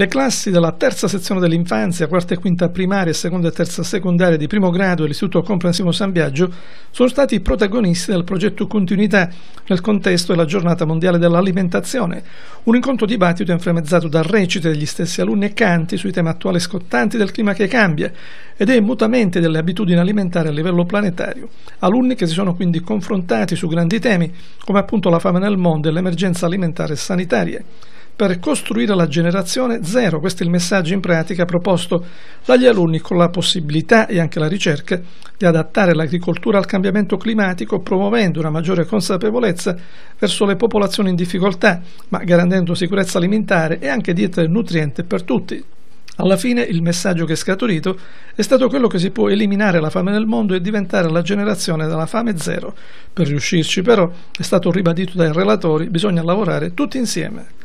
Le classi della terza sezione dell'infanzia, quarta e quinta primaria, seconda e terza secondaria di primo grado dell'Istituto Comprensivo San Biagio sono stati i protagonisti del progetto Continuità nel contesto della Giornata Mondiale dell'Alimentazione, un incontro dibattito infremezzato da recite degli stessi alunni e canti sui temi attuali scottanti del clima che cambia e dei mutamenti delle abitudini alimentari a livello planetario. Alunni che si sono quindi confrontati su grandi temi come appunto la fame nel mondo e l'emergenza alimentare e sanitaria per costruire la generazione zero. Questo è il messaggio in pratica proposto dagli alunni con la possibilità e anche la ricerca di adattare l'agricoltura al cambiamento climatico promuovendo una maggiore consapevolezza verso le popolazioni in difficoltà, ma garantendo sicurezza alimentare e anche dieta nutriente per tutti. Alla fine il messaggio che è scaturito è stato quello che si può eliminare la fame nel mondo e diventare la generazione della fame zero. Per riuscirci però, è stato ribadito dai relatori, bisogna lavorare tutti insieme.